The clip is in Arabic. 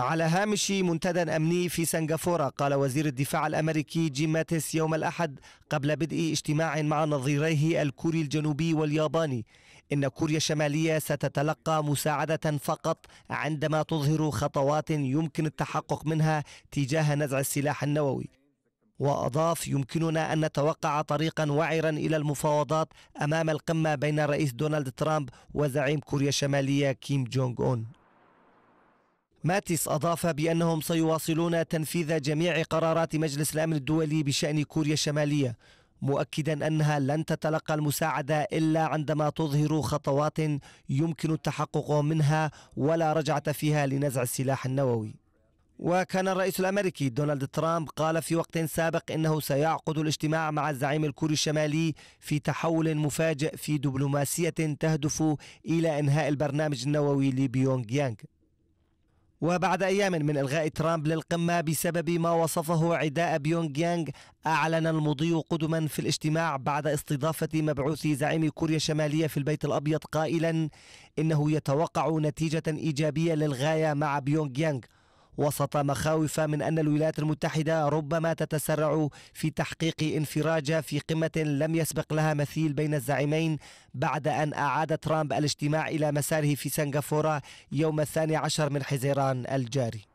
على هامش منتدى أمني في سنغافورة قال وزير الدفاع الأمريكي جيم ماتيس يوم الأحد قبل بدء اجتماع مع نظيريه الكوري الجنوبي والياباني إن كوريا الشمالية ستتلقى مساعدة فقط عندما تظهر خطوات يمكن التحقق منها تجاه نزع السلاح النووي وأضاف يمكننا أن نتوقع طريقا وعرا إلى المفاوضات أمام القمة بين الرئيس دونالد ترامب وزعيم كوريا الشمالية كيم جونغ أون ماتيس أضاف بأنهم سيواصلون تنفيذ جميع قرارات مجلس الأمن الدولي بشأن كوريا الشمالية مؤكدا أنها لن تتلقى المساعدة إلا عندما تظهر خطوات يمكن التحقق منها ولا رجعة فيها لنزع السلاح النووي وكان الرئيس الامريكي دونالد ترامب قال في وقت سابق انه سيعقد الاجتماع مع الزعيم الكوري الشمالي في تحول مفاجئ في دبلوماسيه تهدف الى انهاء البرنامج النووي لبيونغ يانغ وبعد أيام من إلغاء ترامب للقمة بسبب ما وصفه عداء بيونغ يانغ أعلن المضي قدما في الاجتماع بعد استضافة مبعوث زعيم كوريا الشمالية في البيت الأبيض قائلا إنه يتوقع نتيجة إيجابية للغاية مع بيونغ يانغ وسط مخاوف من أن الولايات المتحدة ربما تتسرع في تحقيق انفراجة في قمة لم يسبق لها مثيل بين الزعيمين بعد أن أعاد ترامب الاجتماع إلى مساره في سنغافورة يوم الثاني عشر من حزيران الجاري